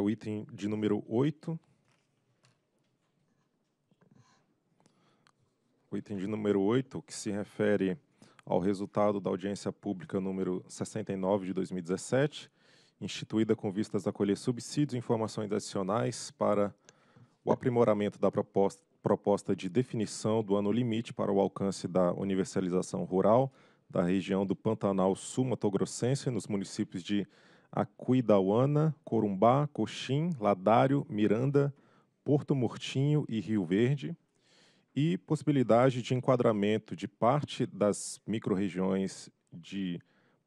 o item de número 8. O item de número 8, que se refere ao resultado da audiência pública número 69 de 2017, instituída com vistas a colher subsídios e informações adicionais para o aprimoramento da proposta, proposta de definição do ano limite para o alcance da universalização rural da região do Pantanal Sul-Mato nos municípios de Acuidauana, Corumbá, Coxim, Ladário, Miranda, Porto Murtinho e Rio Verde, e possibilidade de enquadramento de parte das microrregiões de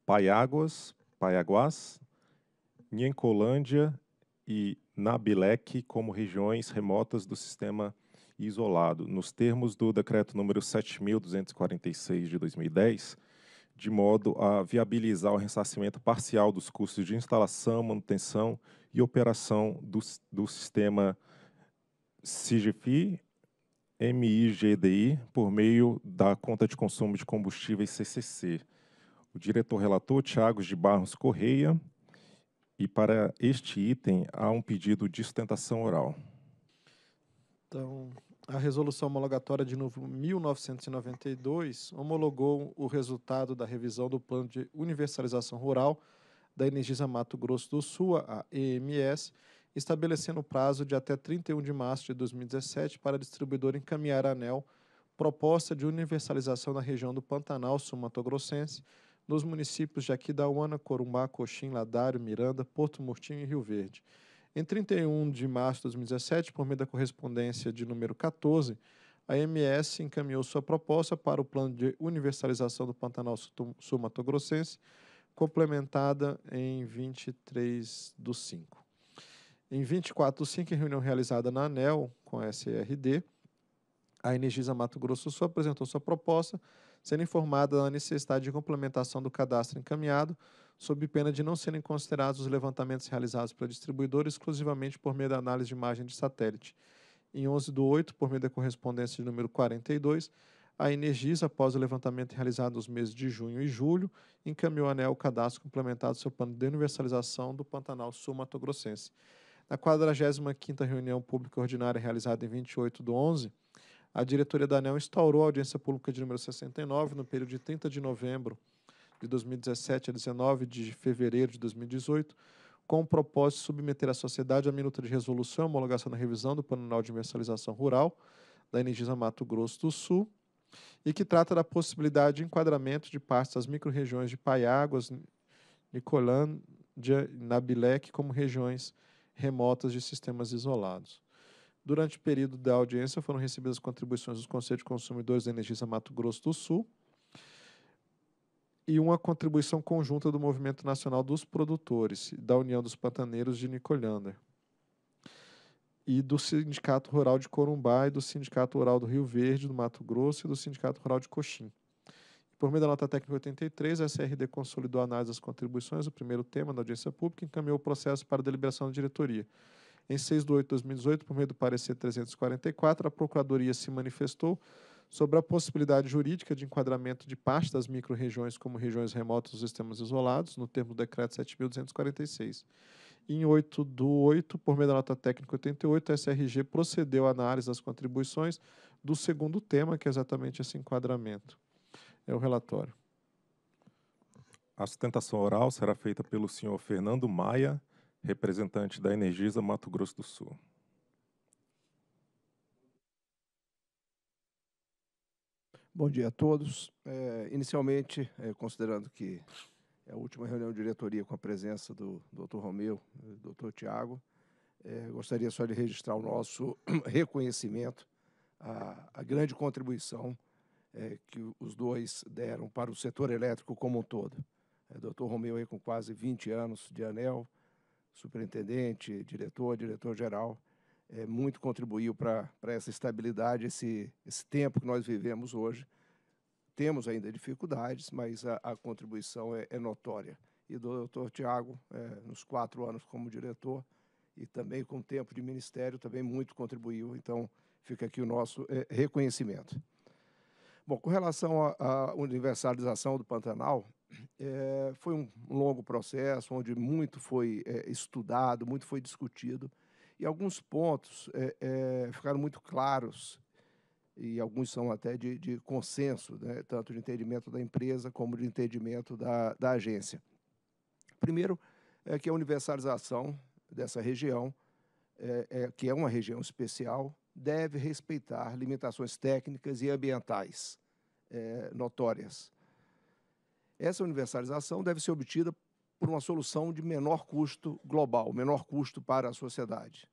Paiáguas, Paiaguás, Niencolândia e Nabileque como regiões remotas do sistema isolado, nos termos do decreto número 7246 de 2010, de modo a viabilizar o ressarcimento parcial dos custos de instalação, manutenção e operação do, do sistema CIGFI, MIGDI por meio da conta de consumo de combustíveis CCC. O diretor relator, Tiago de Barros Correia, e para este item há um pedido de sustentação oral. Então, a resolução homologatória de 1992 homologou o resultado da revisão do Plano de Universalização Rural da Energisa Mato Grosso do Sul, a EMS, estabelecendo o prazo de até 31 de março de 2017 para distribuidor encaminhar a ANEL proposta de universalização na região do Pantanal sul-mato-grossense, nos municípios de Aquidauana, Corumbá, Coxim, Ladário, Miranda, Porto Murtinho e Rio Verde. Em 31 de março de 2017, por meio da correspondência de número 14, a MS encaminhou sua proposta para o plano de universalização do Pantanal Sul-Mato-Grossense, complementada em 23 do 5. Em 24 do 5, em reunião realizada na ANEL com a SRD, a Energisa Mato Grosso Sul apresentou sua proposta sendo informada da necessidade de complementação do cadastro encaminhado, sob pena de não serem considerados os levantamentos realizados pela distribuidora exclusivamente por meio da análise de imagem de satélite. Em 11 do 8, por meio da correspondência de número 42, a Energisa, após o levantamento realizado nos meses de junho e julho, encaminhou a ANEL o cadastro complementado do seu plano de universalização do Pantanal Sul-Mato Grossense. Na 45ª reunião pública ordinária realizada em 28 do 11, a diretoria da ANEL instaurou a audiência pública de número 69 no período de 30 de novembro de 2017 a 19 de fevereiro de 2018, com o propósito de submeter à sociedade a minuta de resolução, homologação da revisão do Plano de Universalização Rural da Energisa Mato Grosso do Sul e que trata da possibilidade de enquadramento de partes das micro-regiões de Paiáguas, Nicolândia e Nabilec como regiões remotas de sistemas isolados. Durante o período da audiência foram recebidas contribuições dos Conselhos de Consumidores da Energisa Mato Grosso do Sul e uma contribuição conjunta do Movimento Nacional dos Produtores, da União dos Pantaneiros de Nicolhander e do Sindicato Rural de Corumbá e do Sindicato Rural do Rio Verde, do Mato Grosso e do Sindicato Rural de Coxim. Por meio da nota técnica 83, a SRD consolidou a análise das contribuições o primeiro tema da audiência pública e encaminhou o processo para deliberação da diretoria. Em 6 de 8 de 2018, por meio do parecer 344, a Procuradoria se manifestou sobre a possibilidade jurídica de enquadramento de parte das micro-regiões como regiões remotas dos sistemas isolados, no termo do Decreto 7.246. Em 8 do 8, por meio da nota técnica 88, a SRG procedeu à análise das contribuições do segundo tema, que é exatamente esse enquadramento. É o relatório. A sustentação oral será feita pelo senhor Fernando Maia, representante da Energisa Mato Grosso do Sul. Bom dia a todos. É, inicialmente, é, considerando que é a última reunião de diretoria com a presença do Dr. Romeu e do Dr. Tiago, é, gostaria só de registrar o nosso reconhecimento à, à grande contribuição é, que os dois deram para o setor elétrico como um todo. É, Dr. Romeu aí com quase 20 anos de ANEL, superintendente, diretor, diretor-geral, é, muito contribuiu para essa estabilidade, esse, esse tempo que nós vivemos hoje. Temos ainda dificuldades, mas a, a contribuição é, é, notória. E do doutor Tiago, é, eh, nos quatro anos como diretor e também com tempo de ministério, também muito contribuiu. Então, fica aqui o nosso eh, reconhecimento. Bom, com relação à universalização do Pantanal, é, foi um longo processo onde muito foi é, estudado, muito foi discutido e alguns pontos é, ficaram muito claros e alguns são até de, de consenso, né, tanto de entendimento da empresa como de entendimento da, da agência. Primeiro, é que a universalização dessa região, é, é, que é uma região especial, deve respeitar limitações técnicas e ambientais notórias essa universalização deve ser obtida por uma solução de menor custo global, menor custo para a sociedade.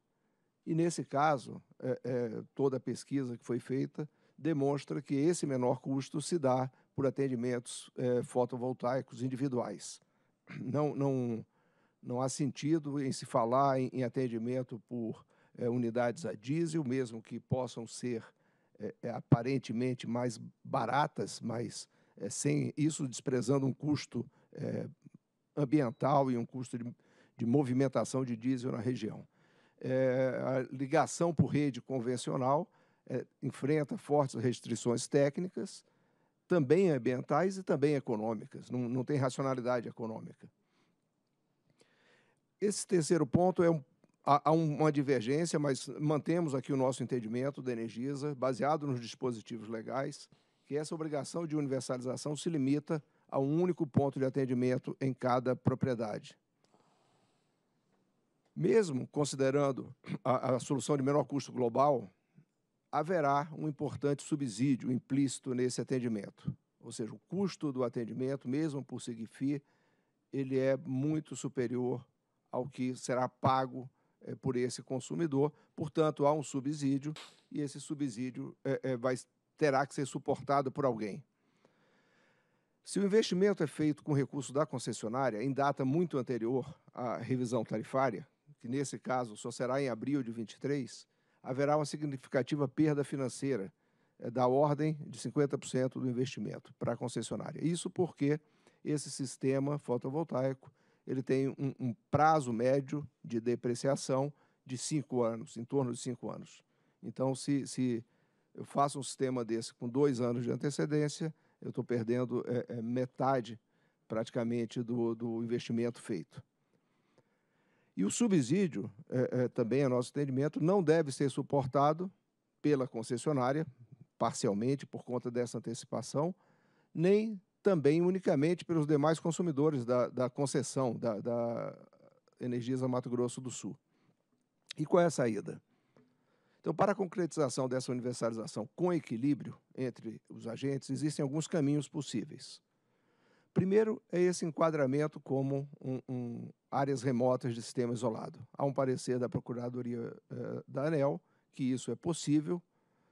E, nesse caso, é, é, toda a pesquisa que foi feita demonstra que esse menor custo se dá por atendimentos é, fotovoltaicos individuais. Não, não, não há sentido em se falar em, em atendimento por é, unidades a diesel, mesmo que possam ser é, é, aparentemente mais baratas, mais é, sem isso desprezando um custo é, ambiental e um custo de, de, movimentação de diesel na região. Eh, a ligação por rede convencional enfrenta fortes restrições técnicas, também ambientais e também econômicas, não, não tem racionalidade econômica. Esse terceiro ponto é um há uma divergência, mas mantemos aqui o nosso entendimento da Energisa, baseado nos dispositivos legais, que essa obrigação de universalização se limita a um único ponto de atendimento em cada propriedade. Mesmo considerando a, a solução de menor custo global, haverá um importante subsídio implícito nesse atendimento. Ou seja, o custo do atendimento, mesmo por Sigfi, ele é muito superior ao que será pago é, por esse consumidor. Portanto, há um subsídio e esse subsídio é, é, vai terá que ser suportado por alguém. Se o investimento é feito com recurso da concessionária em data muito anterior à revisão tarifária, que nesse caso só será em abril de 23, haverá uma significativa perda financeira eh, da ordem de 50% do investimento para a concessionária. Isso porque esse sistema fotovoltaico ele tem um, um prazo médio de depreciação de cinco anos, em torno de cinco anos. Então, se, se eu faço um sistema desse com dois anos de antecedência, eu estou perdendo é, é, metade praticamente do, do investimento feito. E o subsídio, é, é, também a nosso entendimento, não deve ser suportado pela concessionária, parcialmente por conta dessa antecipação, nem também unicamente pelos demais consumidores da, da concessão da, da Energisa Mato Grosso do Sul. E qual é a saída? Então, para a concretização dessa universalização com equilíbrio entre os agentes, existem alguns caminhos possíveis. Primeiro é esse enquadramento como um, um, áreas remotas de sistema isolado. Há um parecer da Procuradoria eh, da ANEL que isso é possível,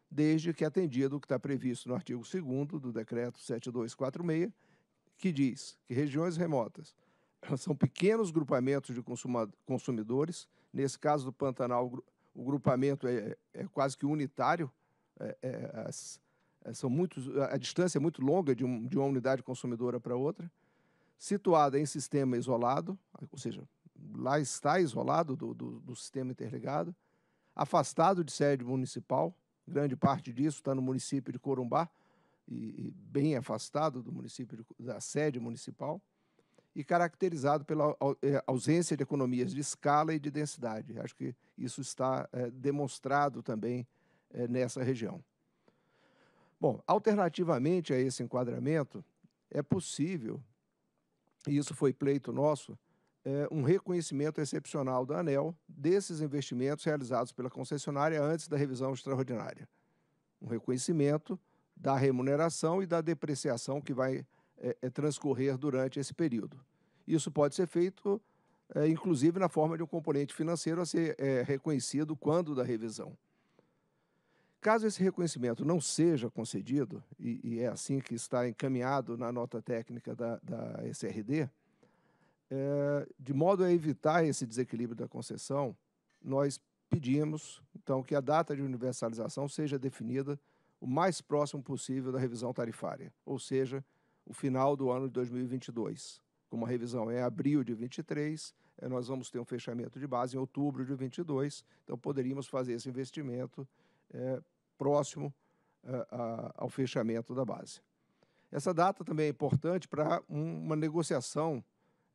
desde que atendido o que está previsto no artigo 2 do Decreto 7246, que diz que regiões remotas são pequenos grupamentos de consumidores, nesse caso do Pantanal, o grupamento é, é quase que unitário, é, é as, é, são muitos, a distância é muito longa de, um, de uma unidade consumidora para outra, situada em sistema isolado, ou seja, lá está isolado do, do, do sistema interligado, afastado de sede municipal, grande parte disso está no município de Corumbá, e, e bem afastado do município de, da sede municipal, e caracterizado pela eh, ausência de economias de escala e de densidade. Acho que isso está é, demonstrado também é, nessa região. Bom, alternativamente a esse enquadramento, é possível, e isso foi pleito nosso, é, um reconhecimento excepcional da ANEL desses investimentos realizados pela concessionária antes da revisão extraordinária. Um reconhecimento da remuneração e da depreciação que vai é, transcorrer durante esse período. Isso pode ser feito, é, inclusive, na forma de um componente financeiro a ser é, reconhecido quando da revisão. Caso esse reconhecimento não seja concedido, e, e, é assim que está encaminhado na nota técnica da, da SRD, é, eh, de modo a evitar esse desequilíbrio da concessão, nós pedimos, então, que a data de universalização seja definida o mais próximo possível da revisão tarifária, ou seja, o final do ano de 2022 como a revisão é abril de 23, eh, nós vamos ter um fechamento de base em outubro de 22, então poderíamos fazer esse investimento é, próximo eh, a, ao fechamento da base. Essa data também é importante para uma negociação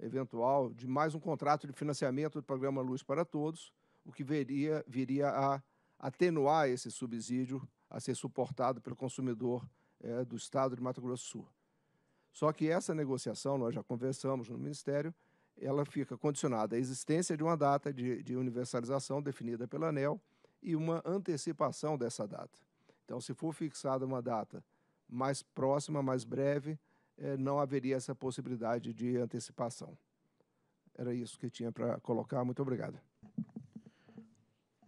eventual de mais um contrato de financiamento do programa Luz para Todos, o que viria, viria a atenuar esse subsídio a ser suportado pelo consumidor é, do Estado de Mato Grosso do Sul. Só que essa negociação, nós já conversamos no Ministério, ela fica condicionada à existência de uma data de, de universalização definida pela ANEL e uma antecipação dessa data. Então, se for fixada uma data mais próxima, mais breve, eh, não haveria essa possibilidade de antecipação. Era isso que tinha para colocar. Muito obrigado.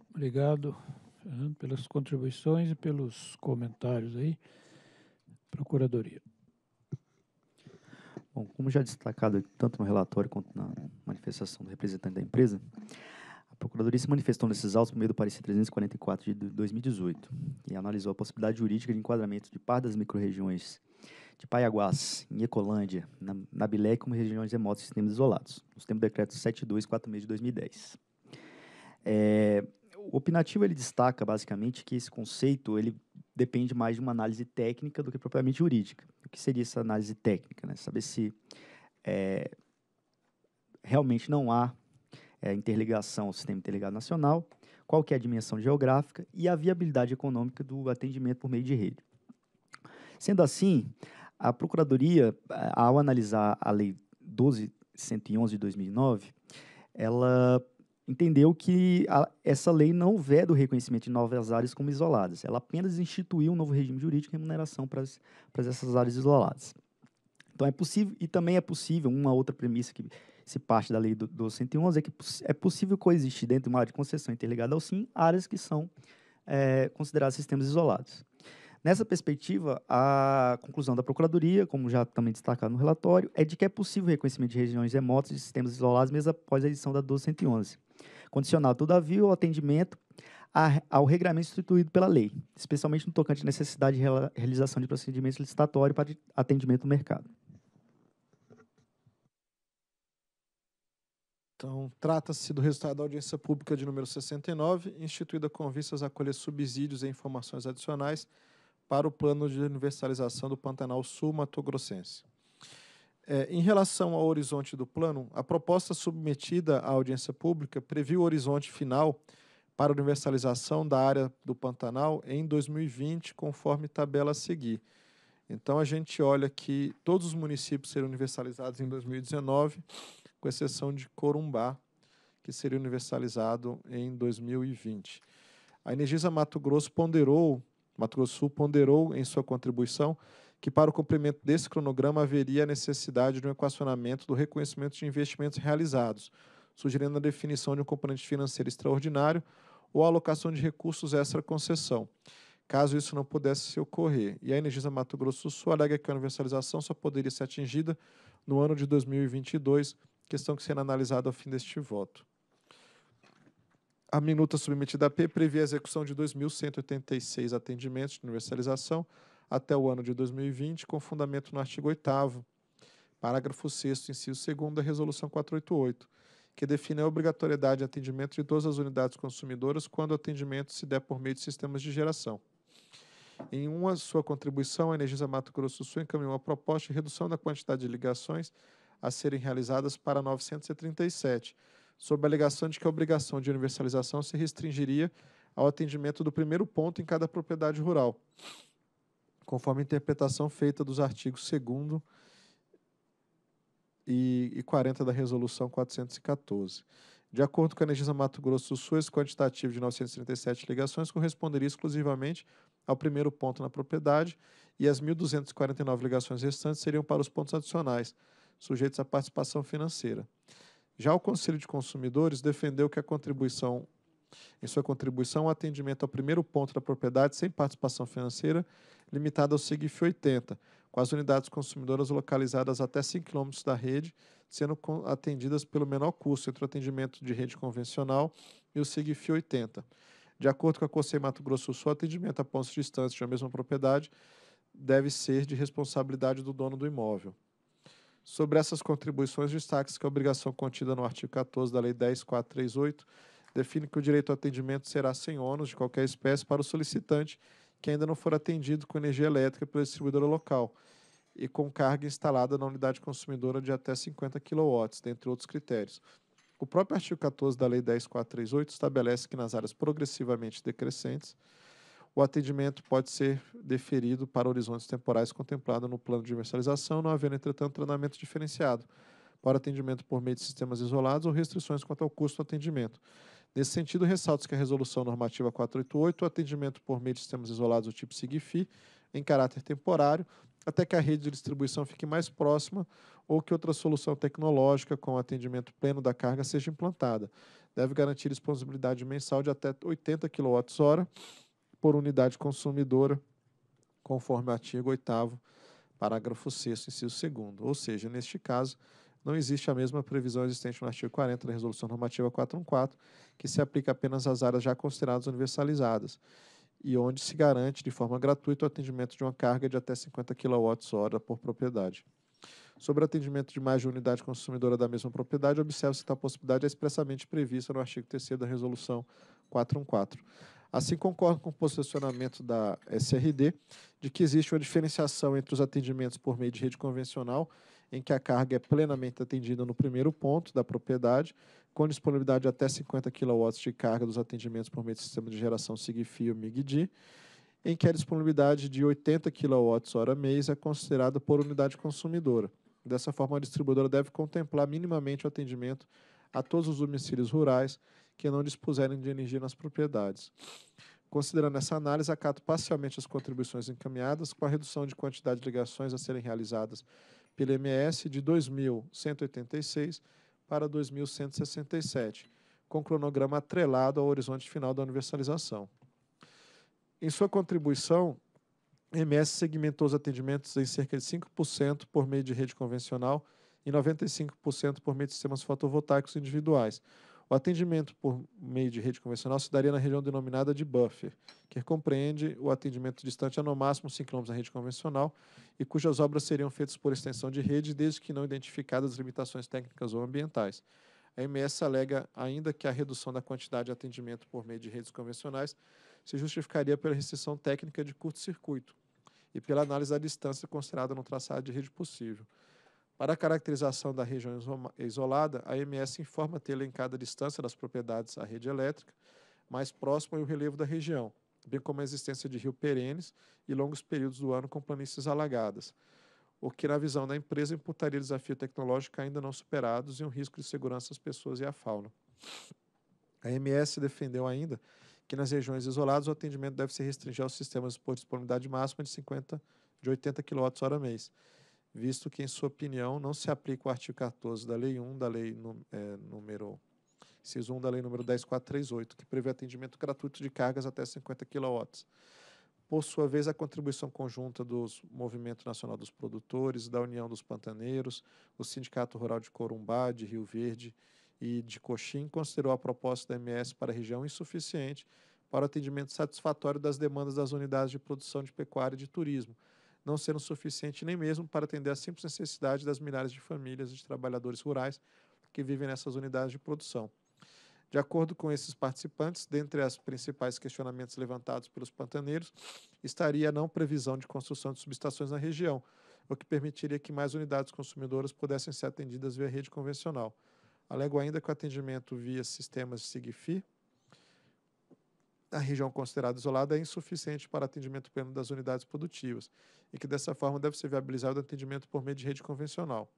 Obrigado, Fernando, pelas contribuições e pelos comentários aí. Procuradoria. Bom, como já destacado tanto no relatório quanto na manifestação do representante da empresa, a Procuradoria se manifestou nesses autos por meio do parecer 344 de 2018 e analisou a possibilidade jurídica de enquadramento de par das microrregiões de Paiaguás, em Ecolândia, na, na Bilé, como regiões remotas e sistemas isolados, nos termos do decreto 7246 de 2010. É, o opinativo ele destaca basicamente que esse conceito ele depende mais de uma análise técnica do que propriamente jurídica. O que seria essa análise técnica? Né? Saber se é, realmente não há é, interligação ao sistema interligado nacional, qual que é a dimensão geográfica e a viabilidade econômica do atendimento por meio de rede. Sendo assim, a Procuradoria, é, ao analisar a Lei 12.111 de 2009, ela entendeu que a, essa lei não veda o reconhecimento de novas áreas como isoladas. Ela apenas instituiu um novo regime jurídico e remuneração para, para essas áreas isoladas. Então é possível, e também é possível, uma outra premissa que se parte da lei do, do 111 é que é possível coexistir dentro de uma área de concessão interligada ao SIM áreas que são é, consideradas sistemas isolados. Nessa perspectiva, a conclusão da Procuradoria, como já também destacado no relatório, é de que é possível o reconhecimento de regiões remotas de sistemas isolados mesmo após a edição da 1211. Condicional, todavia, o atendimento ao regramento instituído pela lei, especialmente no tocante à necessidade de realização de procedimentos licitatórios para atendimento do mercado. Então, trata-se do resultado da audiência pública de número 69, instituída com vistas a colher subsídios e informações adicionais para o plano de universalização do Pantanal Sul Mato Grossense. É, em relação ao horizonte do plano, a proposta submetida à audiência pública previu o horizonte final para universalização da área do Pantanal em 2020, conforme tabela a seguir. Então, a gente olha que todos os municípios serão universalizados em 2019, com exceção de Corumbá, que seria universalizado em 2020. A Energisa Mato Grosso ponderou, Mato Grosso Sul ponderou em sua contribuição que para o cumprimento desse cronograma haveria a necessidade de um equacionamento do reconhecimento de investimentos realizados, sugerindo a definição de um componente financeiro extraordinário ou a alocação de recursos extra concessão, caso isso não pudesse ocorrer. E a Energisa Mato Grosso do Sul alega que a universalização só poderia ser atingida no ano de 2022, questão que será analisada ao fim deste voto. A minuta submetida à P previa a execução de 2.186 atendimentos de universalização, até o ano de 2020, com fundamento no artigo 8 parágrafo 6 inciso 2 da Resolução 488, que define a obrigatoriedade de atendimento de todas as unidades consumidoras quando o atendimento se der por meio de sistemas de geração. Em uma sua contribuição, a Energisa Mato Grosso do Sul encaminhou a proposta de redução da quantidade de ligações a serem realizadas para 937, sob a alegação de que a obrigação de universalização se restringiria ao atendimento do primeiro ponto em cada propriedade rural conforme a interpretação feita dos artigos 2 e 40 da Resolução 414. De acordo com a Energisa Mato Grosso do Sul, esse quantitativo de 937 ligações corresponderia exclusivamente ao primeiro ponto na propriedade e as 1.249 ligações restantes seriam para os pontos adicionais, sujeitos à participação financeira. Já o Conselho de Consumidores defendeu que a contribuição, em sua contribuição, o atendimento ao primeiro ponto da propriedade sem participação financeira limitada ao SIGF 80, com as unidades consumidoras localizadas até 5 km da rede, sendo atendidas pelo menor custo entre o atendimento de rede convencional e o SIGF 80. De acordo com a COSEI Mato Grosso do Sul, atendimento a pontos distantes de uma mesma propriedade deve ser de responsabilidade do dono do imóvel. Sobre essas contribuições, destaque-se que a obrigação contida no artigo 14 da Lei 10438 define que o direito ao atendimento será sem ônus de qualquer espécie para o solicitante que ainda não for atendido com energia elétrica pela distribuidora local e com carga instalada na unidade consumidora de até 50 kW, dentre outros critérios. O próprio artigo 14 da Lei 10.438 estabelece que nas áreas progressivamente decrescentes, o atendimento pode ser deferido para horizontes temporais contemplados no plano de universalização, não havendo, entretanto, tratamento diferenciado para atendimento por meio de sistemas isolados ou restrições quanto ao custo do atendimento. Nesse sentido, ressalto que a Resolução Normativa 488, o atendimento por meio de sistemas isolados do tipo SIGFI, em caráter temporário, até que a rede de distribuição fique mais próxima ou que outra solução tecnológica com atendimento pleno da carga seja implantada. Deve garantir disponibilidade mensal de até 80 kWh por unidade consumidora, conforme o artigo 8 parágrafo 6 inciso 2 Ou seja, neste caso, não existe a mesma previsão existente no artigo 40 da Resolução Normativa 414, que se aplica apenas às áreas já consideradas universalizadas e onde se garante de forma gratuita o atendimento de uma carga de até 50 kWh por propriedade. Sobre o atendimento de mais de unidade consumidora da mesma propriedade, observa-se que tal possibilidade é expressamente prevista no artigo 3 da Resolução 414. Assim, concordo com o posicionamento da SRD de que existe uma diferenciação entre os atendimentos por meio de rede convencional em que a carga é plenamente atendida no primeiro ponto da propriedade, com disponibilidade de até 50 kW de carga dos atendimentos por meio do sistema de geração SIGFIO MIGD, em que a disponibilidade de 80 kWh mês é considerada por unidade consumidora. Dessa forma, a distribuidora deve contemplar minimamente o atendimento a todos os domicílios rurais que não dispuserem de energia nas propriedades. Considerando essa análise, acato parcialmente as contribuições encaminhadas, com a redução de quantidade de ligações a serem realizadas pelo MS de 2.186 para 2.167, com cronograma atrelado ao horizonte final da universalização. Em sua contribuição, MS segmentou os atendimentos em cerca de 5% por meio de rede convencional e 95% por meio de sistemas fotovoltaicos individuais, o atendimento por meio de rede convencional se daria na região denominada de buffer, que compreende o atendimento distante a no máximo 5 km da rede convencional e cujas obras seriam feitas por extensão de rede, desde que não identificadas limitações técnicas ou ambientais. A MS alega ainda que a redução da quantidade de atendimento por meio de redes convencionais se justificaria pela restrição técnica de curto-circuito e pela análise da distância considerada no traçado de rede possível. Para a caracterização da região isolada, a MS informa ter elencado a distância das propriedades à rede elétrica mais próxima e o relevo da região, bem como a existência de rio perenes e longos períodos do ano com planícies alagadas, o que, na visão da empresa, imputaria desafio tecnológico ainda não superados e um risco de segurança às pessoas e à fauna. A MS defendeu ainda que nas regiões isoladas o atendimento deve ser restringir aos sistemas por disponibilidade máxima de 50 de 80 kWh mês visto que, em sua opinião, não se aplica o artigo 14 da Lei 1, da Lei é, número inciso 1 da Lei número 10438, que prevê atendimento gratuito de cargas até 50 kW. Por sua vez, a contribuição conjunta dos Movimento Nacional dos Produtores, da União dos Pantaneiros, o Sindicato Rural de Corumbá, de Rio Verde e de Coxim considerou a proposta da MS para a região insuficiente para o atendimento satisfatório das demandas das unidades de produção de pecuária e de turismo, não sendo suficiente nem mesmo para atender às simples necessidades das milhares de famílias de trabalhadores rurais que vivem nessas unidades de produção. De acordo com esses participantes, dentre os principais questionamentos levantados pelos pantaneiros, estaria a não previsão de construção de subestações na região, o que permitiria que mais unidades consumidoras pudessem ser atendidas via rede convencional. Alego ainda que o atendimento via sistemas SIGFI, a região considerada isolada é insuficiente para atendimento pleno das unidades produtivas e que, dessa forma, deve ser viabilizado o atendimento por meio de rede convencional.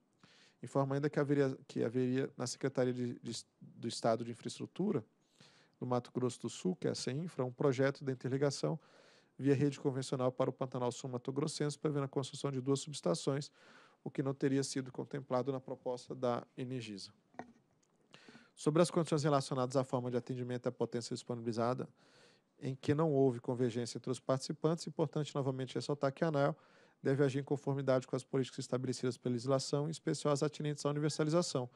Informa ainda que haveria, que haveria na Secretaria de, de, do Estado de Infraestrutura do Mato Grosso do Sul, que é a CEINFRA, um projeto de interligação via rede convencional para o Pantanal Sul Mato Grossense, prevendo a construção de duas subestações, o que não teria sido contemplado na proposta da Energisa. Sobre as condições relacionadas à forma de atendimento à potência disponibilizada, em que não houve convergência entre os participantes. Importante novamente ressaltar que a ANEL deve agir em conformidade com as políticas estabelecidas pela legislação, em especial as atinentes à universalização.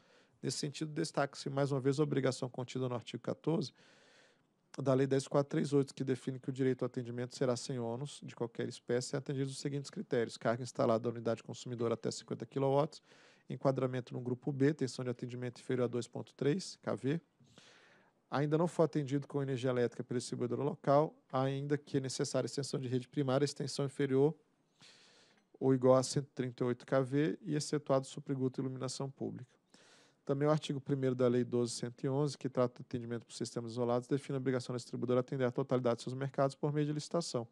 Nesse sentido, destaca-se mais uma vez a obrigação contida no artigo 14 da Lei 10438, que define que o direito ao atendimento será sem ônus de qualquer espécie, atendidos os seguintes critérios: carga instalada da unidade consumidora até 50 kW, enquadramento no grupo B, tensão de atendimento inferior a 2.3 kV, ainda não foi atendido com energia elétrica pelo distribuidor local, ainda que é necessária extensão de rede primária, extensão inferior ou igual a 138 kV e excetuado sobriguto iluminação pública. Também o artigo 1 da Lei 12.111, que trata do atendimento por sistemas isolados, define a obrigação da distribuidora atender a totalidade de seus mercados por meio de licitação.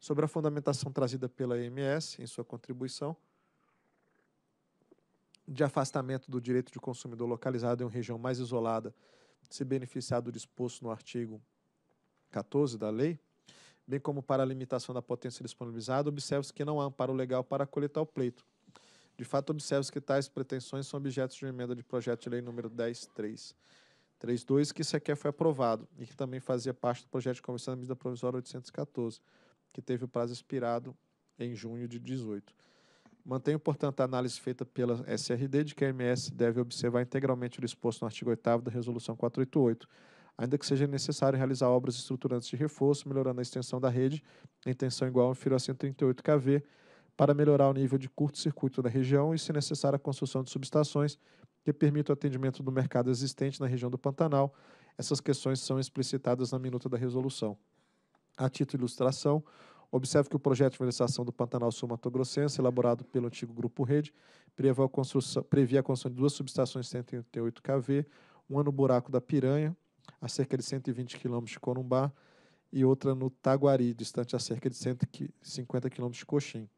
Sobre a fundamentação trazida pela EMS em sua contribuição, de afastamento do direito de consumidor localizado em uma região mais isolada se beneficiar do disposto no artigo 14 da lei, bem como para a limitação da potência disponibilizada, observa-se que não há amparo legal para coletar o pleito. De fato, observa-se que tais pretensões são objetos de uma emenda de projeto de lei número 10332, que sequer foi aprovado e que também fazia parte do projeto de comissão da medida provisória 814, que teve o prazo expirado em junho de 18. Mantenho, portanto, a análise feita pela SRD de que a MS deve observar integralmente o exposto no artigo 8 da Resolução 488, ainda que seja necessário realizar obras estruturantes de reforço, melhorando a extensão da rede em tensão igual ou inferior a 138 kV, para melhorar o nível de curto-circuito da região e, se necessário, a construção de subestações que permitam o atendimento do mercado existente na região do Pantanal. Essas questões são explicitadas na minuta da resolução. A título de ilustração, Observe que o projeto de urbanização do Pantanal Sul Mato Grossense, elaborado pelo antigo Grupo Rede, previa a construção, previa a construção de duas subestações 188 kV, uma no Buraco da Piranha, a cerca de 120 km de Corumbá, e outra no Taguari, distante a cerca de 150 km de Coxim,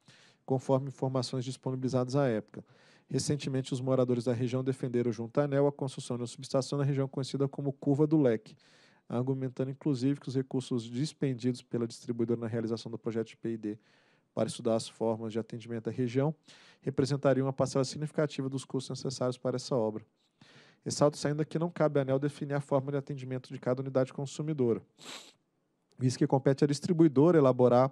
conforme informações disponibilizadas à época. Recentemente, os moradores da região defenderam junto à ANEL a construção de uma subestação na região conhecida como Curva do Leque, argumentando inclusive que os recursos dispendidos pela distribuidora na realização do projeto de PID para estudar as formas de atendimento da região representariam uma parcela significativa dos custos necessários para essa obra. Ressalto ainda que não cabe à ANEL definir a forma de atendimento de cada unidade consumidora, visto que compete à distribuidora elaborar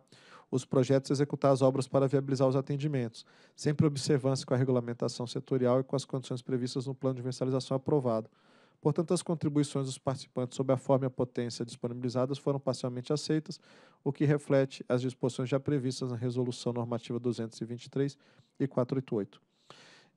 os projetos e executar as obras para viabilizar os atendimentos, sempre observância com a regulamentação setorial e com as condições previstas no plano de universalização aprovado. Portanto, as contribuições dos participantes sobre a forma e a potência disponibilizadas foram parcialmente aceitas, o que reflete as disposições já previstas na Resolução Normativa 223 e 488.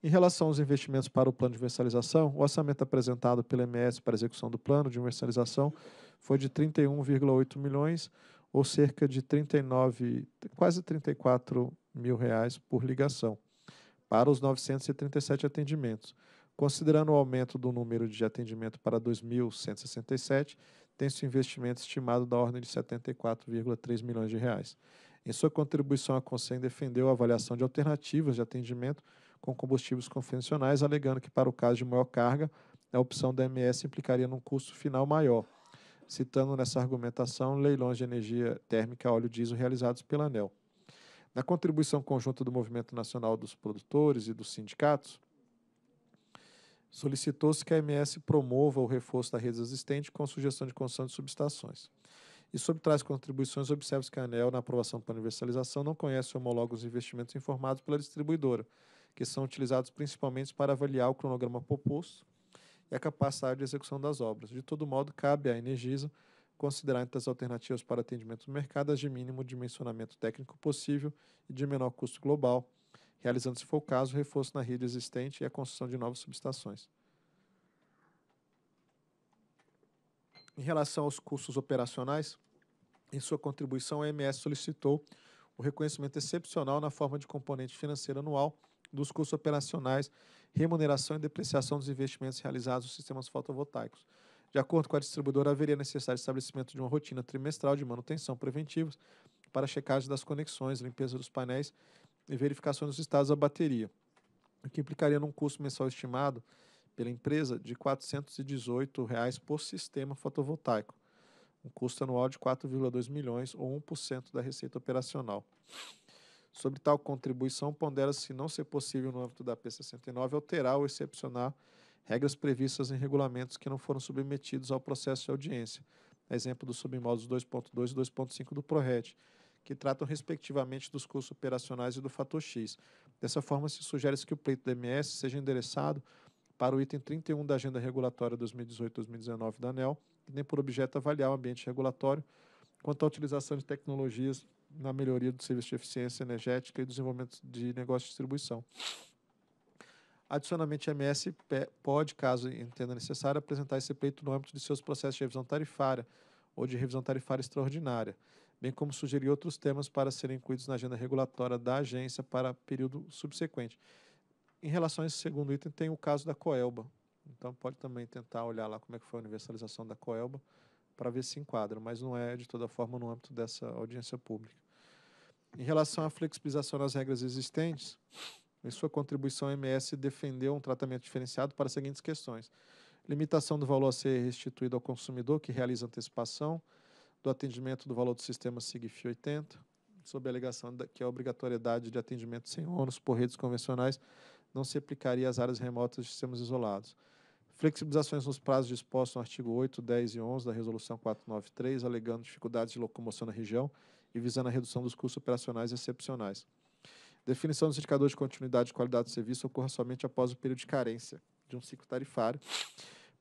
Em relação aos investimentos para o plano de universalização, o orçamento apresentado pela MS para execução do plano de universalização foi de 31,8 milhões, ou cerca de 39, quase 34 mil reais por ligação, para os 937 atendimentos. Considerando o aumento do número de atendimento para 2.167, tem-se um investimento estimado da ordem de 74,3 milhões de reais. Em sua contribuição, a Consem defendeu a avaliação de alternativas de atendimento com combustíveis convencionais, alegando que, para o caso de maior carga, a opção da MS implicaria num custo final maior, citando nessa argumentação leilões de energia térmica a óleo diesel realizados pela ANEL. Na contribuição conjunta do Movimento Nacional dos Produtores e dos sindicatos, Solicitou-se que a MS promova o reforço da rede existente com sugestão de construção de subestações. E sobre tais contribuições, observa-se que a ANEL, na aprovação para universalização, não conhece homólogos investimentos informados pela distribuidora, que são utilizados principalmente para avaliar o cronograma proposto e a capacidade de execução das obras. De todo modo, cabe à Energisa considerar entre as alternativas para atendimento do mercado as de mínimo dimensionamento técnico possível e de menor custo global, realizando, se for o caso, o reforço na rede existente e a construção de novas subestações. Em relação aos custos operacionais, em sua contribuição, a MS solicitou o reconhecimento excepcional na forma de componente financeiro anual dos custos operacionais, remuneração e depreciação dos investimentos realizados nos sistemas fotovoltaicos. De acordo com a distribuidora, haveria necessário estabelecimento de uma rotina trimestral de manutenção preventiva para checagem das conexões, limpeza dos painéis verificações nos estados da bateria, o que implicaria num custo mensal estimado pela empresa de R$ 418,00 reais por sistema fotovoltaico, um custo anual de 4,2 milhões ou 1% da receita operacional. Sobre tal contribuição, pondera-se não ser possível no âmbito da P69 alterar ou excepcionar regras previstas em regulamentos que não foram submetidos ao processo de audiência, exemplo dos submódulos 2.2 e 2.5 do PRORET, que tratam respectivamente dos custos operacionais e do fator X. Dessa forma, se sugere-se que o pleito do MS seja endereçado para o item 31 da Agenda Regulatória 2018-2019 da ANEL, que tem por objeto avaliar o ambiente regulatório quanto à utilização de tecnologias na melhoria do serviço de eficiência energética e desenvolvimento de negócio de distribuição. Adicionalmente, a MS pode, caso entenda necessário, apresentar esse pleito no âmbito de seus processos de revisão tarifária ou de revisão tarifária extraordinária, bem como sugerir outros temas para serem incluídos na agenda regulatória da agência para período subsequente. Em relação a esse segundo item, tem o caso da Coelba. Então, pode também tentar olhar lá como é que foi a universalização da Coelba para ver se enquadra, mas não é, de toda forma, no âmbito dessa audiência pública. Em relação à flexibilização das regras existentes, em sua contribuição, a MS defendeu um tratamento diferenciado para as seguintes questões. Limitação do valor a ser restituído ao consumidor que realiza antecipação, do atendimento do valor do sistema SIGIF 80, sob a alegação da, que a obrigatoriedade de atendimento sem ônus por redes convencionais não se aplicaria às áreas remotas de sistemas isolados. Flexibilizações nos prazos dispostos no artigo 8, 10 e 11 da Resolução 493, alegando dificuldades de locomoção na região e visando a redução dos custos operacionais excepcionais. Definição dos indicadores de continuidade e qualidade do serviço ocorra somente após o período de carência de um ciclo tarifário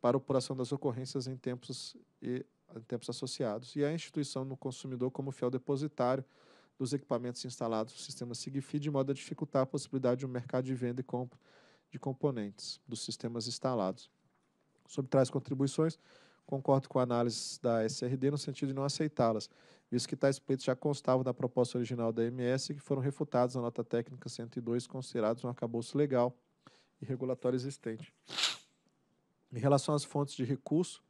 para operação das ocorrências em tempos e em tempos associados, e a instituição no consumidor como fiel depositário dos equipamentos instalados no sistema SIGFI, de modo a dificultar a possibilidade de um mercado de venda e compra de componentes dos sistemas instalados. Sobre tais contribuições, concordo com a análise da SRD no sentido de não aceitá-las, visto que tais pleitos já constavam da proposta original da MS e que foram refutados na nota técnica 102, considerados um arcabouço legal e regulatório existente. Em relação às fontes de recurso,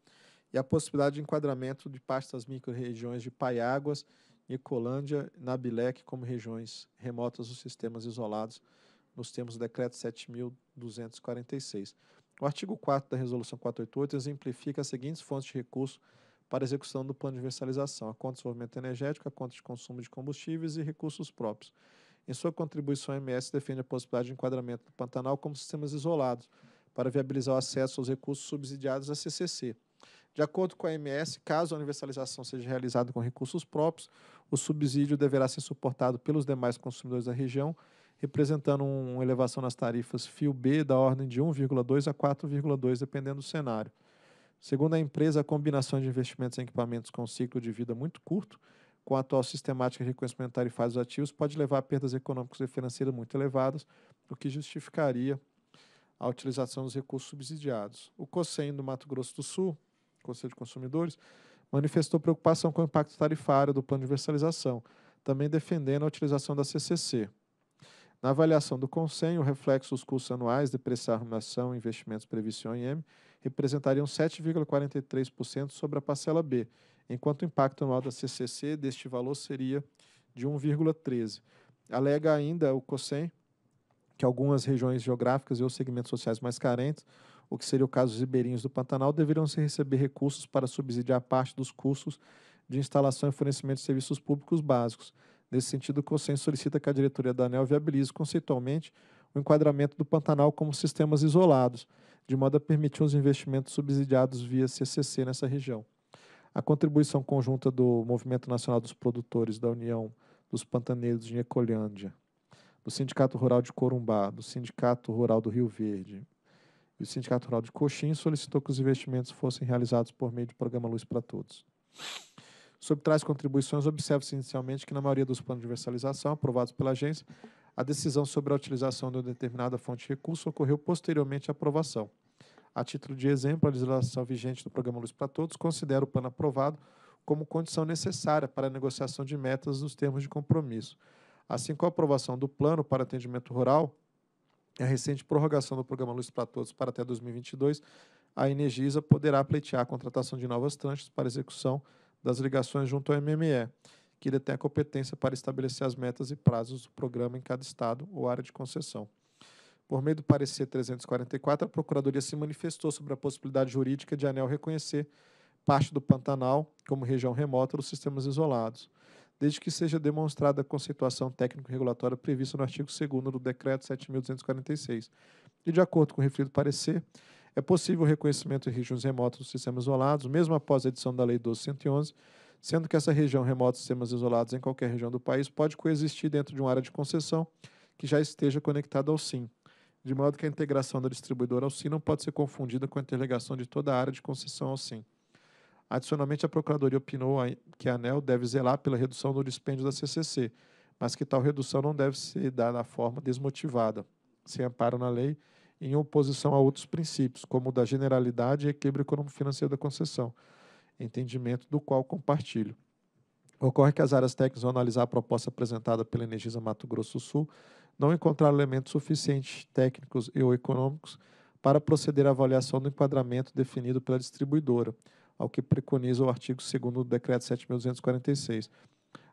e a possibilidade de enquadramento de parte das micro-regiões de Paiáguas, Nicolândia e Nabilec como regiões remotas dos sistemas isolados, nos termos do Decreto 7.246. O artigo 4 da Resolução 488 exemplifica as seguintes fontes de recurso para execução do plano de universalização: a conta de desenvolvimento energético, a conta de consumo de combustíveis e recursos próprios. Em sua contribuição, a MS defende a possibilidade de enquadramento do Pantanal como sistemas isolados, para viabilizar o acesso aos recursos subsidiados da CCC. De acordo com a MS, caso a universalização seja realizada com recursos próprios, o subsídio deverá ser suportado pelos demais consumidores da região, representando uma elevação nas tarifas fio B da ordem de 1,2 a 4,2, dependendo do cenário. Segundo a empresa, a combinação de investimentos em equipamentos com um ciclo de vida muito curto, com a atual sistemática de reconhecimento tarifário dos ativos, pode levar a perdas econômicas e financeiras muito elevadas, o que justificaria a utilização dos recursos subsidiados. O COSEN do Mato Grosso do Sul Conselho de Consumidores, manifestou preocupação com o impacto tarifário do plano de universalização, também defendendo a utilização da CCC. Na avaliação do Conselho, o reflexo dos custos anuais de preço investimentos, previsão e M representariam 7,43% sobre a parcela B, enquanto o impacto anual da CCC deste valor seria de 1,13%. Alega ainda o COSEM que algumas regiões geográficas e os segmentos sociais mais carentes o que seria o caso dos ribeirinhos do Pantanal, deverão se receber recursos para subsidiar parte dos custos de instalação e fornecimento de serviços públicos básicos. Nesse sentido, o COSEN solicita que a diretoria da ANEL viabilize conceitualmente o enquadramento do Pantanal como sistemas isolados, de modo a permitir os investimentos subsidiados via CCC nessa região. A contribuição conjunta do Movimento Nacional dos Produtores da União dos Pantaneiros de Ecolândia, do Sindicato Rural de Corumbá, do Sindicato Rural do Rio Verde, o Sindicato Rural de Coxim solicitou que os investimentos fossem realizados por meio do programa Luz para Todos. Sobre trás contribuições, observa-se inicialmente que, na maioria dos planos de universalização aprovados pela agência, a decisão sobre a utilização de uma determinada fonte de recurso ocorreu posteriormente à aprovação. A título de exemplo, a legislação vigente do programa Luz para Todos considera o plano aprovado como condição necessária para a negociação de metas nos termos de compromisso. Assim, com a aprovação do plano para atendimento rural, a recente prorrogação do programa Luz para Todos para até 2022, a Energisa poderá pleitear a contratação de novas tranches para execução das ligações junto ao MME, que detém a competência para estabelecer as metas e prazos do programa em cada estado ou área de concessão. Por meio do parecer 344, a Procuradoria se manifestou sobre a possibilidade jurídica de ANEL reconhecer parte do Pantanal como região remota dos sistemas isolados, desde que seja demonstrada a conceituação técnico-regulatória prevista no artigo 2 do Decreto 7.246. E, de acordo com o referido parecer, é possível o reconhecimento em regiões remotas dos sistemas isolados, mesmo após a edição da Lei 12.111, sendo que essa região remota dos sistemas isolados em qualquer região do país pode coexistir dentro de uma área de concessão que já esteja conectada ao SIM, de modo que a integração da distribuidora ao SIM não pode ser confundida com a interligação de toda a área de concessão ao SIM. Adicionalmente, a Procuradoria opinou que a ANEL deve zelar pela redução do dispêndio da CCC, mas que tal redução não deve se dar da forma desmotivada, sem amparo na lei, em oposição a outros princípios, como o da generalidade e equilíbrio econômico-financeiro da concessão, entendimento do qual compartilho. Ocorre que as áreas técnicas vão analisar a proposta apresentada pela Energisa Mato Grosso Sul, não encontraram elementos suficientes técnicos e ou econômicos para proceder à avaliação do enquadramento definido pela distribuidora, ao que preconiza o artigo 2 do Decreto 7.246.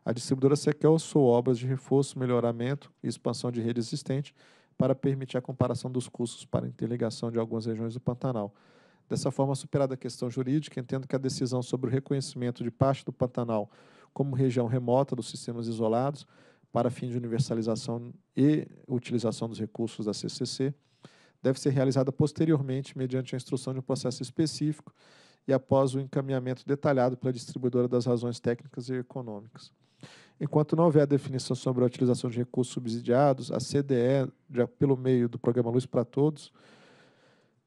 A distribuidora sequer lançou obras de reforço, melhoramento e expansão de rede existente para permitir a comparação dos custos para interligação de algumas regiões do Pantanal. Dessa forma, superada a questão jurídica, entendo que a decisão sobre o reconhecimento de parte do Pantanal como região remota dos sistemas isolados para fins de universalização e utilização dos recursos da CCC deve ser realizada posteriormente mediante a instrução de um processo específico e após o encaminhamento detalhado pela distribuidora das razões técnicas e econômicas. Enquanto não houver definição sobre a utilização de recursos subsidiados, a CDE, já pelo meio do programa Luz para Todos,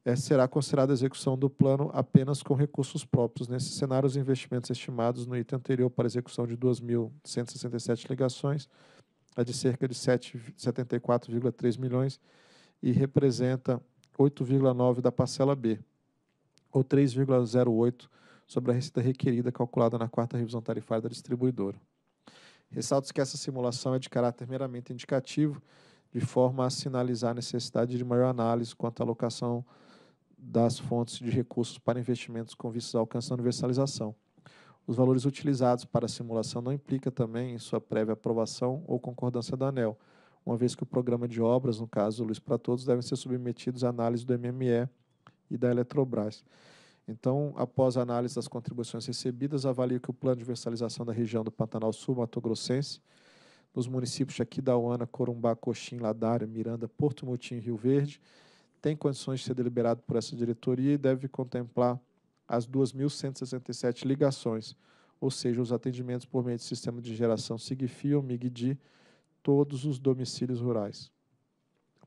é, será considerada a execução do plano apenas com recursos próprios. Nesse cenário, os investimentos estimados no item anterior para execução de 2.167 ligações é de cerca de 74,3 milhões e representa 8,9% da parcela B, ou 3,08 sobre a receita requerida calculada na quarta revisão tarifária da distribuidora. Ressalto que essa simulação é de caráter meramente indicativo, de forma a sinalizar a necessidade de maior análise quanto à alocação das fontes de recursos para investimentos com vistas ao alcance da universalização. Os valores utilizados para a simulação não implicam também em sua prévia aprovação ou concordância da ANEL, uma vez que o programa de obras, no caso Luz para Todos, devem ser submetidos à análise do MME e da Eletrobras. Então, após análise das contribuições recebidas, avalio que o plano de universalização da região do Pantanal Sul Mato Grossense, nos municípios de Aquidauana, Corumbá, Coxim, Ladário, Miranda, Porto Mutim e Rio Verde, tem condições de ser deliberado por essa diretoria e deve contemplar as 2.167 ligações, ou seja, os atendimentos por meio do sistema de geração SIGFI ou MIGDI, todos os domicílios rurais.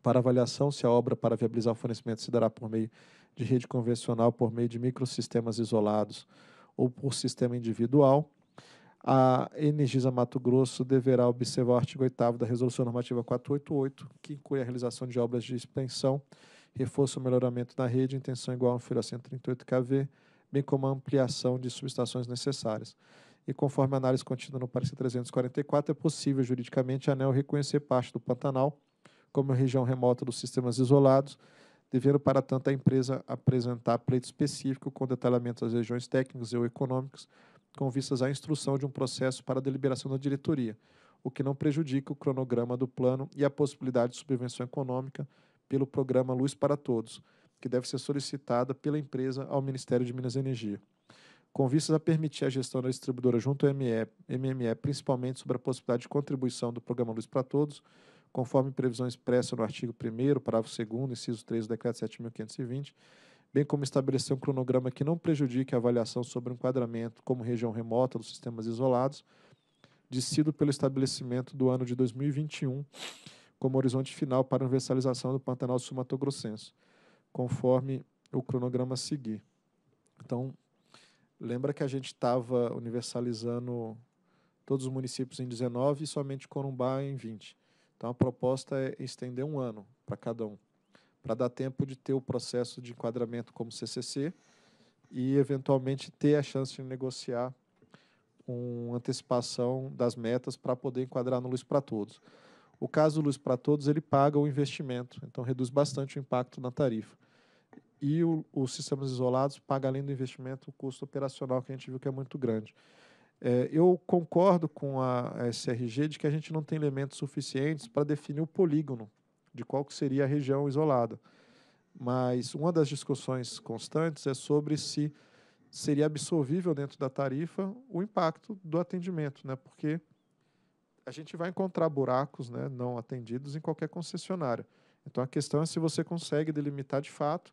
Para avaliação se a obra para viabilizar o fornecimento se dará por meio de rede convencional por meio de microsistemas isolados ou por sistema individual, a Energisa Mato Grosso deverá observar o artigo 8 da Resolução Normativa 488, que inclui a realização de obras de extensão, reforço ou melhoramento da rede, intenção igual a 138 kV, bem como a ampliação de subestações necessárias. E conforme a análise contida no parecer 344, é possível juridicamente a ANEL reconhecer parte do Pantanal como região remota dos sistemas isolados devendo, para tanto, a empresa apresentar pleito específico com detalhamento das regiões técnicas ou econômicas, com vistas à instrução de um processo para deliberação da diretoria, o que não prejudica o cronograma do plano e a possibilidade de subvenção econômica pelo programa Luz para Todos, que deve ser solicitada pela empresa ao Ministério de Minas e Energia. Com vistas a permitir a gestão da distribuidora junto ao MME, principalmente sobre a possibilidade de contribuição do programa Luz para Todos, conforme previsão expressa no artigo 1 parágrafo 2º, inciso 3 do Decreto 7.520, bem como estabelecer um cronograma que não prejudique a avaliação sobre o enquadramento como região remota dos sistemas isolados, decido pelo estabelecimento do ano de 2021 como horizonte final para a universalização do Pantanal Sul conforme o cronograma a seguir. Então, lembra que a gente estava universalizando todos os municípios em 19 e somente Corumbá em 20. Então a proposta é estender um ano para cada um, para dar tempo de ter o processo de enquadramento como CCC e eventualmente ter a chance de negociar uma antecipação das metas para poder enquadrar no Luz para Todos. O caso do Luz para Todos, ele paga o investimento, então reduz bastante o impacto na tarifa. E o, os sistemas isolados paga, além do investimento, o custo operacional que a gente viu que é muito grande. É, eu concordo com a, SRG de que a gente não tem elementos suficientes para definir o polígono de qual que seria a região isolada. Mas uma das discussões constantes é sobre se seria absorvível dentro da tarifa o impacto do atendimento, né? Porque a gente vai encontrar buracos, né, não atendidos em qualquer concessionária. Então a questão é se você consegue delimitar de fato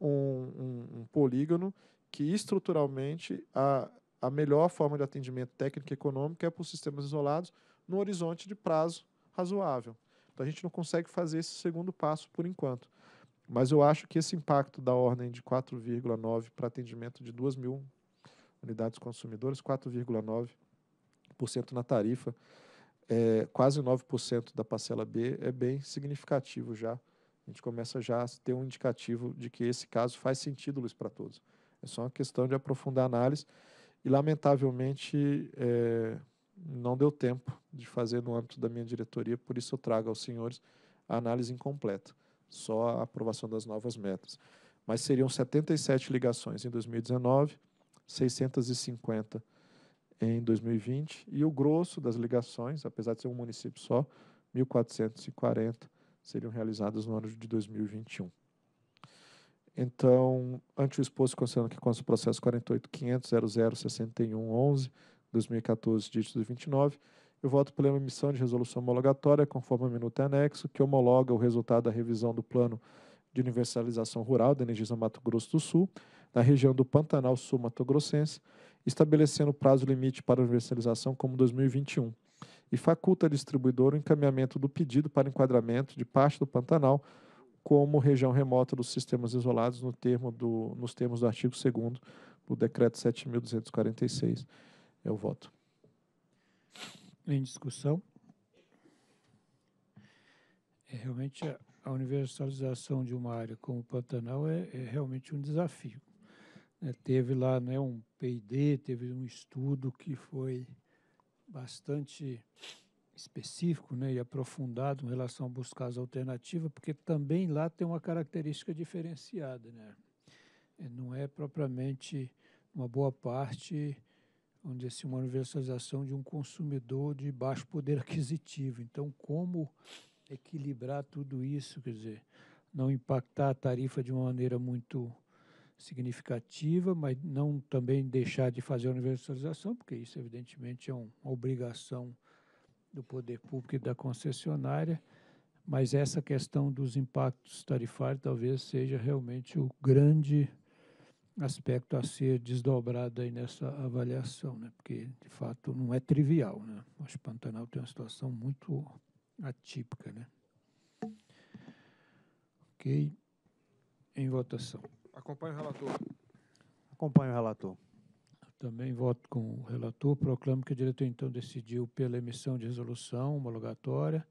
um, um, um polígono que estruturalmente a, a melhor forma de atendimento técnico e econômico é por sistemas isolados no horizonte de prazo razoável. Então a gente não consegue fazer esse segundo passo por enquanto. Mas eu acho que esse impacto da ordem de 4,9 para atendimento de 2 mil unidades consumidoras, 4,9% na tarifa, é, quase 9% da parcela B, é bem significativo já. A gente começa já a ter um indicativo de que esse caso faz sentido, Luiz, para todos. É só uma questão de aprofundar a análise e, lamentavelmente, é, não deu tempo de fazer no âmbito da minha diretoria, por isso eu trago aos senhores a análise incompleta, só a aprovação das novas metas. Mas seriam 77 ligações em 2019, 650 em 2020, e o grosso das ligações, apesar de ser um município só, 1.440, seriam realizadas no ano de 2021. Então, ante o exposto, considerando que consta o processo 48.500.00.61.11.2014, dígito 29, eu voto pela emissão de resolução homologatória, conforme a minuta anexo, que homologa o resultado da revisão do Plano de Universalização Rural da Energisa Mato Grosso do Sul, na região do Pantanal Sul Mato Grossense, estabelecendo o prazo limite para universalização como 2021 e faculta ao distribuidor o encaminhamento do pedido para enquadramento de parte do Pantanal como região remota dos sistemas isolados no termo do, nos termos do artigo 2 do Decreto 7.246. o voto. Em discussão? É, realmente, a, a universalização de uma área como o Pantanal é, é realmente um desafio. É, teve lá né, um PID, teve um estudo que foi bastante específico né, e aprofundado em relação a buscar as alternativas, porque também lá tem uma característica diferenciada. Né? É, não é propriamente uma boa parte, onde se assim, uma universalização de um consumidor de baixo poder aquisitivo. Então, como equilibrar tudo isso, quer dizer, não impactar a tarifa de uma maneira muito significativa, mas não também deixar de fazer a universalização, porque isso evidentemente é uma obrigação do poder público e da concessionária, mas essa questão dos impactos tarifários talvez seja realmente o grande aspecto a ser desdobrado aí nessa avaliação, né? porque, de fato, não é trivial. Né? Acho que Pantanal tem uma situação muito atípica. Né? Ok. Em votação. Acompanho o relator. Acompanho o relator. Também voto com o relator. Proclamo que o diretor, então, decidiu pela emissão de resolução homologatória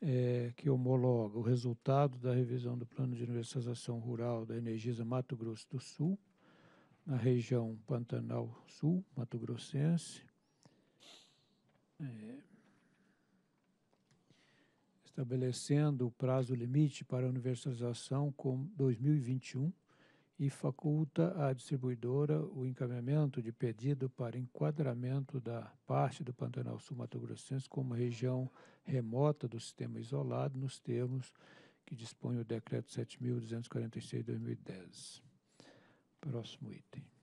é, que homologa o resultado da revisão do Plano de Universalização Rural da Energisa Mato Grosso do Sul, na região Pantanal Sul, Mato Grossense. É, estabelecendo o prazo limite para a universalização com 2021 e faculta à distribuidora o encaminhamento de pedido para enquadramento da parte do Pantanal Sul Mato Grossense como região remota do sistema isolado nos termos que dispõe o decreto 7246/2010. Próximo item.